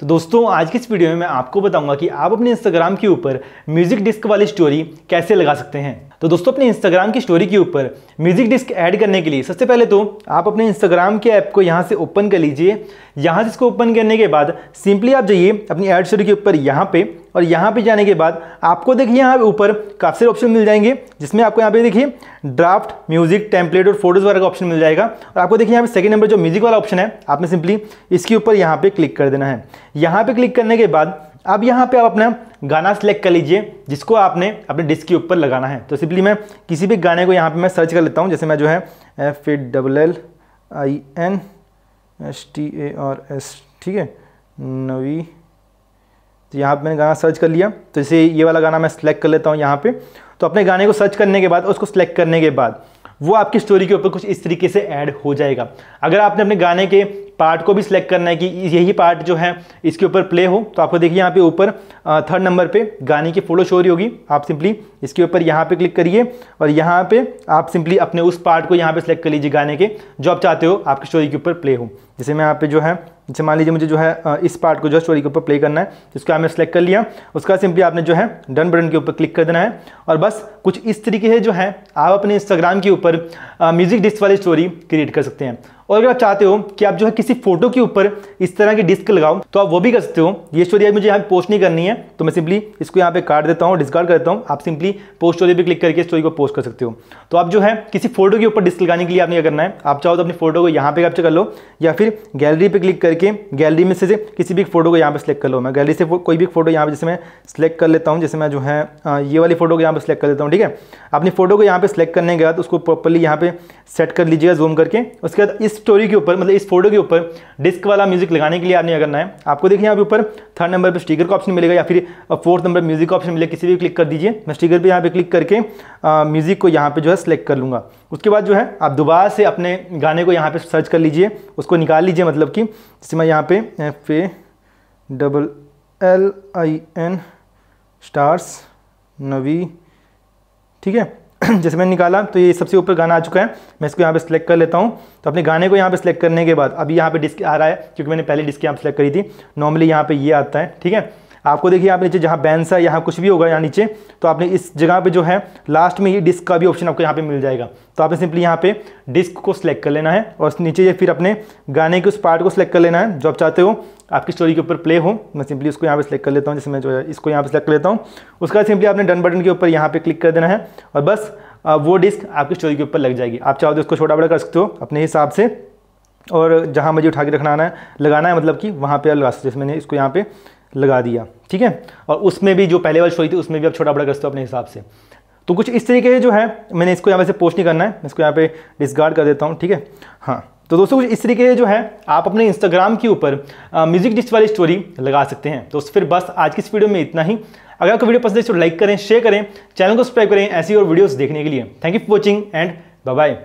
तो दोस्तों आज की इस वीडियो में मैं आपको बताऊंगा कि आप अपने इंस्टाग्राम के ऊपर म्यूजिक डिस्क वाली स्टोरी कैसे लगा सकते हैं तो दोस्तों अपने इंस्टाग्राम की स्टोरी के ऊपर म्यूजिक डिस्क ऐड करने के लिए सबसे पहले तो आप अपने इंस्टाग्राम के ऐप को यहाँ से ओपन कर लीजिए यहाँ से इसको ओपन करने के बाद सिंपली आप जाइए अपनी ऐड स्टोरी के ऊपर यहाँ पे और यहाँ पे जाने के बाद आपको देखिए यहाँ ऊपर काफ़ी सारे ऑप्शन मिल जाएंगे जिसमें आपको यहाँ पे देखिए ड्राफ्ट म्यूजिक टेम्पलेट और फोटोज़ वगैरह का ऑप्शन मिल जाएगा और आपको देखिए यहाँ पे सेकंड नंबर जो म्यूजिक वाला ऑप्शन है आपने सिंपली इसके ऊपर यहाँ पे क्लिक कर देना है यहाँ पे क्लिक करने के बाद अब यहाँ पे आप अपना गाना सेलेक्ट कर लीजिए जिसको आपने अपने डिस्क के ऊपर लगाना है तो सिंपली मैं किसी भी गाने को यहाँ पे मैं सर्च कर लेता हूँ जैसे मैं जो है F A double L I N S T A और एस ठीक है नवी तो यहाँ पे मैंने गाना सर्च कर लिया तो जैसे ये वाला गाना मैं सेलेक्ट कर लेता हूँ यहाँ पर तो अपने गाने को सर्च करने के बाद उसको सेलेक्ट करने के बाद वो आपकी स्टोरी के ऊपर कुछ इस तरीके से ऐड हो जाएगा अगर आपने अपने गाने के पार्ट को भी सिलेक्ट करना है कि यही पार्ट जो है इसके ऊपर प्ले हो तो आपको देखिए यहाँ पे ऊपर थर्ड नंबर पे गाने की फोटो शोरी होगी आप सिंपली इसके ऊपर यहाँ पे क्लिक करिए और यहाँ पे आप सिंपली अपने उस पार्ट को यहाँ पे सिलेक्ट कर लीजिए गाने के जो आप चाहते हो आपकी स्टोरी के ऊपर प्ले हो जैसे मैं यहाँ पे जो है जैसे मान लीजिए मुझे जो है इस पार्ट को जो स्टोरी के ऊपर प्ले करना है जिसको आपने सेलेक्ट कर लिया उसका सिंपली आपने जो है डन बटन के ऊपर क्लिक कर देना है और बस कुछ इस तरीके से जो है आप अपने इंस्टाग्राम के ऊपर म्यूजिक डिस्क वाली स्टोरी क्रिएट कर सकते हैं और अगर आप चाहते हो कि आप जो है किसी फोटो के ऊपर इस तरह की डिस्क लगाओ तो आप वो भी कर सकते हो ये स्टोरी आज मुझे यहाँ पोस्ट नहीं करनी है तो मैं सिंपली इसको यहाँ पे काट देता हूँ डिस्कार्ड करता हूँ आप सिंपली पोस्ट स्टोरी पे क्लिक करके स्टोरी को पोस्ट कर सकते हो तो आप जो है किसी फोटो के ऊपर डिस्क लगाने के लिए आपने क्या करना है आप चाहो तो अपनी फोटो को यहाँ पे कैप्चर कर लो या फिर गैलरी पर क्लिक करके करके गैलरी में से किसी भी फोटो को यहाँ पर सिलेक्ट कर लो मैं गैलरी से कोई भी फोटो यहाँ पर जैसे मैं सिलेक्ट कर लेता हूँ जैसे मैं जो है ये वाली फोटो को यहाँ पर सिलेक्ट कर लेता हूँ ठीक है अपनी फोटो को यहाँ पर सिलेक्ट करने के बाद उसको प्रॉपरली यहाँ पर सेट कर लीजिएगा जूम करके उसके बाद इस स्टोरी के ऊपर मतलब इस फोटो के ऊपर डिस्क वाला म्यूजिक लगाने के लिए आपने करना है आपको देखिए यहाँ पे ऊपर थर्ड नंबर पर स्टिकर का ऑप्शन मिलेगा या फिर फोर्थ नंबर म्यूजिक का ऑप्शन मिलेगा किसी भी क्लिक कर दीजिए मैं स्टिकर पर यहाँ पर क्लिक करके म्यूजिक को यहाँ पर जो है सेलेक्ट कर लूँगा उसके बाद जो है आप दोबारा से अपने गाने को यहाँ पे सर्च कर लीजिए उसको निकाल लीजिए मतलब कि जैसे मैं यहाँ पे F A double L I N stars नवी ठीक है जैसे मैंने निकाला तो ये सबसे ऊपर गाना आ चुका है मैं इसको यहाँ पे सिलेक्ट कर लेता हूँ तो अपने गाने को यहाँ पे सिलेक्ट करने के बाद अभी यहाँ पे डिस्क आ रहा है क्योंकि मैंने पहले डिस्क यहाँ पर सिलेक्ट करी थी नॉर्मली यहाँ पे ये आता है ठीक है आपको देखिए आप नीचे जहाँ बैंस है यहाँ कुछ भी होगा यहाँ नीचे तो आपने इस जगह पे जो है लास्ट में ये डिस्क का भी ऑप्शन आपको यहाँ पे मिल जाएगा तो आपने सिंपली यहाँ पे डिस्क को सिलेक्ट कर लेना है और नीचे ये फिर अपने गाने के उस पार्ट को सिलेक्ट कर लेना है जो आप चाहते हो आपकी स्टोरी के ऊपर प्ले हो मैं सिंपली उसको यहाँ पे सिलेक्ट कर लेता हूँ जैसे मैं जो है इसको यहाँ पे सिलेक्ट कर लेता हूँ उसका सिंपली आपने डन बटन के ऊपर यहाँ पे क्लिक कर देना है और बस वो डिस्क आपकी स्टोरी के ऊपर लग जाएगी आप चाहो तो उसको छोटा बड़ा कर सकते हो अपने हिसाब से और जहाँ मुझे उठा के रखना आना है लगाना है मतलब कि वहाँ पर लगा सकते जैसे मैंने इसको यहाँ पे लगा दिया ठीक है और उसमें भी जो पहले वाली स्टोरी थी उसमें भी अब छोटा बड़ा कर सकते हो अपने हिसाब से तो कुछ इस तरीके से जो है मैंने इसको यहाँ पे से पोस्ट नहीं करना है मैं इसको यहाँ पे डिस्गार्ड कर देता हूँ ठीक है हाँ तो दोस्तों कुछ इस तरीके से जो है आप अपने इंस्टाग्राम के ऊपर म्यूजिक डिस्ट वाली स्टोरी लगा सकते हैं दोस्तों फिर बस आज की इस वीडियो में इतना ही अगर आपको वीडियो पसंद है तो लाइक करें शेयर करें चैनल को सब्सक्राइब करें ऐसी और वीडियोज देखने के लिए thank you for watching and bye